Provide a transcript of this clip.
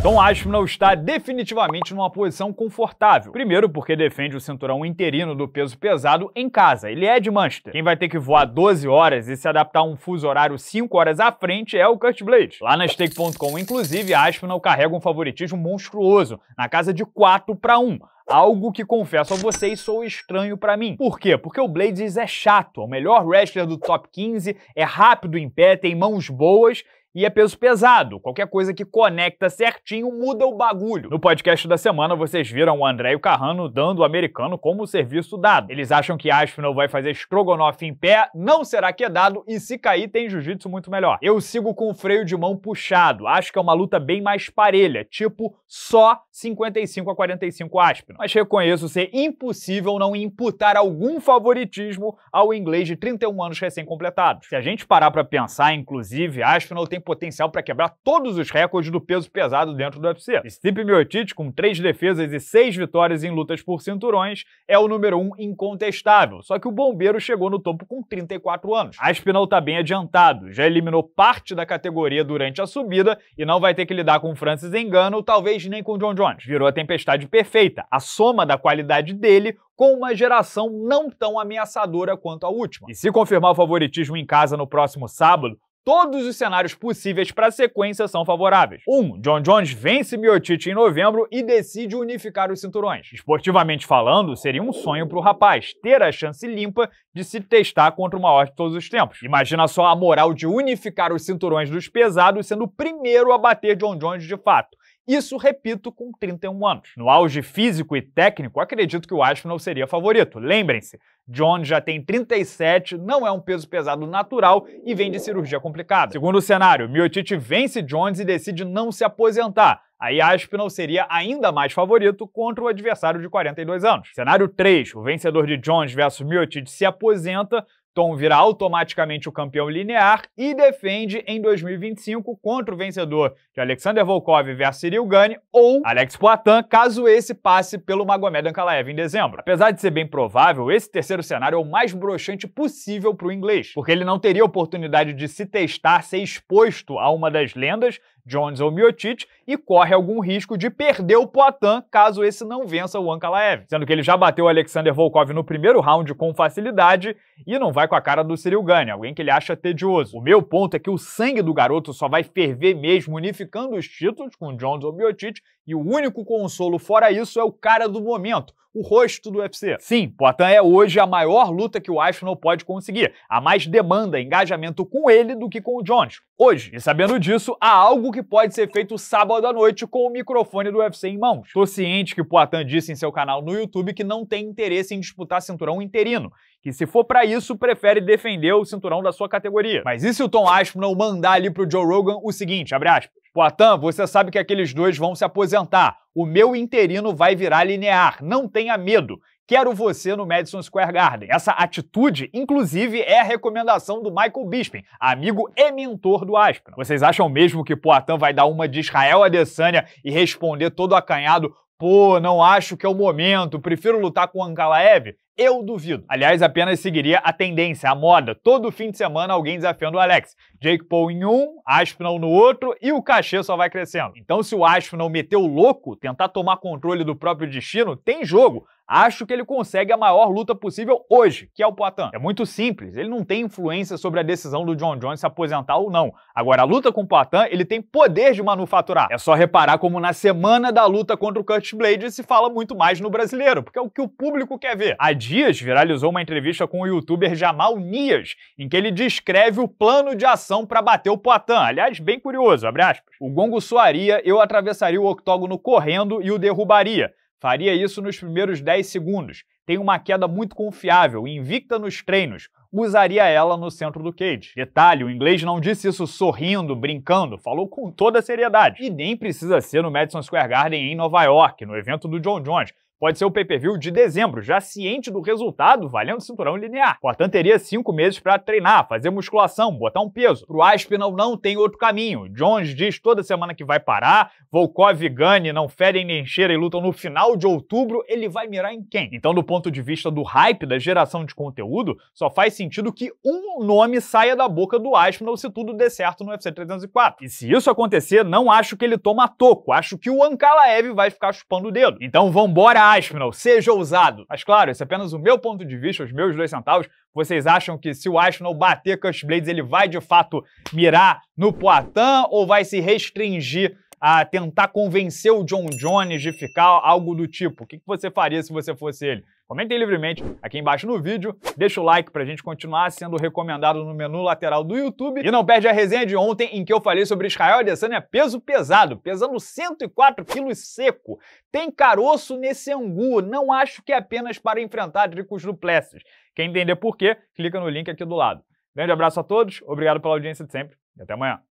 Então Aspinall está definitivamente numa posição confortável. Primeiro porque defende o cinturão interino do peso pesado em casa. Ele é de Manchester. Quem vai ter que voar 12 horas e se adaptar a um fuso horário 5 horas à frente é o Kurt Blade. Lá na Stake.com, inclusive, Aspinall carrega um favoritismo monstruoso, na casa de 4 para 1. Algo que confesso a vocês sou estranho para mim. Por quê? Porque o Blades é chato, é o melhor wrestler do top 15, é rápido em pé, tem mãos boas e é peso pesado. Qualquer coisa que conecta certinho muda o bagulho. No podcast da semana, vocês viram o André e o Carrano dando o americano como serviço dado. Eles acham que Aspinall vai fazer estrogonofe em pé, não será quedado é e se cair tem jiu-jitsu muito melhor. Eu sigo com o freio de mão puxado. Acho que é uma luta bem mais parelha, tipo só 55 a 45 Aspinall. Mas reconheço ser impossível não imputar algum favoritismo ao inglês de 31 anos recém-completado. Se a gente parar para pensar, inclusive, Aspinall tem tem potencial para quebrar todos os recordes do peso pesado dentro do UFC. Stipe Miocic, com três defesas e seis vitórias em lutas por cinturões, é o número um incontestável, só que o bombeiro chegou no topo com 34 anos. Aspinall está bem adiantado, já eliminou parte da categoria durante a subida e não vai ter que lidar com Francis Engano, talvez nem com John Jones. Virou a tempestade perfeita, a soma da qualidade dele com uma geração não tão ameaçadora quanto a última. E se confirmar o favoritismo em casa no próximo sábado, todos os cenários possíveis para a sequência são favoráveis. 1. Um, John Jones vence Miocic em novembro e decide unificar os cinturões. Esportivamente falando, seria um sonho para o rapaz ter a chance limpa de se testar contra o maior de todos os tempos. Imagina só a moral de unificar os cinturões dos pesados sendo o primeiro a bater John Jones de fato. Isso, repito, com 31 anos. No auge físico e técnico, acredito que o Aspinall seria favorito. Lembrem-se, John já tem 37, não é um peso pesado natural e vem de cirurgia complicada. Segundo cenário, Miotite vence Jones e decide não se aposentar. Aí Aspinall seria ainda mais favorito contra o adversário de 42 anos. Cenário 3, o vencedor de Jones versus Miotite se aposenta, Tom virá automaticamente o campeão linear e defende em 2025 contra o vencedor de Alexander Volkov versus Cyril Gane ou Alex Poitin, caso esse passe pelo Magomed Ankalaev em dezembro. Apesar de ser bem provável, esse terceiro cenário é o mais broxante possível para o inglês, porque ele não teria oportunidade de se testar, ser exposto a uma das lendas, Jones ou Miotic, e corre algum risco de perder o Poitin caso esse não vença o Ankalaev, sendo que ele já bateu o Alexander Volkov no primeiro round com facilidade e não vai vai com a cara do Cyril alguém que ele acha tedioso. O meu ponto é que o sangue do garoto só vai ferver mesmo unificando os títulos com Jones ou Biotite, e o único consolo fora isso é o cara do momento, o rosto do UFC. Sim, Poitin é hoje a maior luta que o Ashnell pode conseguir. Há mais demanda, engajamento com ele do que com o Jones. Hoje, e sabendo disso, há algo que pode ser feito sábado à noite com o microfone do UFC em mãos. Tô ciente que Poitin disse em seu canal no YouTube que não tem interesse em disputar cinturão interino, que se for para isso, prefere defender o cinturão da sua categoria. Mas e se o Tom Aspinall mandar ali pro Joe Rogan o seguinte, abre aspas, Poitin, você sabe que aqueles dois vão se aposentar. O meu interino vai virar linear. Não tenha medo. Quero você no Madison Square Garden. Essa atitude, inclusive, é a recomendação do Michael Bisping, amigo e mentor do Aspra. Vocês acham mesmo que Poitin vai dar uma de Israel Adesanya e responder todo acanhado Pô, não acho que é o momento, prefiro lutar com o Ankalaev? eu duvido. Aliás, apenas seguiria a tendência, a moda. Todo fim de semana alguém desafiando o Alex. Jake Paul em um, Aspinall no outro e o cachê só vai crescendo. Então, se o Aspinall meter o louco, tentar tomar controle do próprio destino, tem jogo. Acho que ele consegue a maior luta possível hoje, que é o Poitin. É muito simples, ele não tem influência sobre a decisão do John Jones se aposentar ou não. Agora, a luta com o Poitin, ele tem poder de manufaturar. É só reparar como na semana da luta contra o Curtis Blade se fala muito mais no brasileiro, porque é o que o público quer ver. A dias viralizou uma entrevista com o youtuber Jamal Nias, em que ele descreve o plano de ação para bater o Poitin. Aliás, bem curioso, abre aspas. O gongo soaria, eu atravessaria o octógono correndo e o derrubaria. Faria isso nos primeiros 10 segundos. Tem uma queda muito confiável, invicta nos treinos. Usaria ela no centro do cage. Detalhe, o inglês não disse isso sorrindo, brincando, falou com toda a seriedade. E nem precisa ser no Madison Square Garden em Nova York, no evento do John Jones pode ser o pay-per-view de dezembro, já ciente do resultado, valendo cinturão linear. Fortan teria cinco meses para treinar, fazer musculação, botar um peso. Pro Aspinall não tem outro caminho. Jones diz toda semana que vai parar, Volkov e Gani não ferem nem cheira e lutam no final de outubro, ele vai mirar em quem? Então, do ponto de vista do hype, da geração de conteúdo, só faz sentido que um nome saia da boca do Aspinall se tudo der certo no UFC 304. E se isso acontecer, não acho que ele toma toco, acho que o Ankalaev vai ficar chupando o dedo. Então vambora, Aspinall, seja ousado. Mas claro, esse é apenas o meu ponto de vista, os meus dois centavos. Vocês acham que se o Aspinall bater Cush Blades, ele vai de fato mirar no Poitin ou vai se restringir a tentar convencer o John Jones de ficar algo do tipo? O que você faria se você fosse ele? Comentem livremente aqui embaixo no vídeo, deixa o like pra gente continuar sendo recomendado no menu lateral do YouTube e não perde a resenha de ontem em que eu falei sobre Israel Adesanya é peso pesado, pesando 104 quilos seco. Tem caroço nesse angu, não acho que é apenas para enfrentar Dricos Duplessis. Quer entender por quê? Clica no link aqui do lado. Grande abraço a todos, obrigado pela audiência de sempre e até amanhã.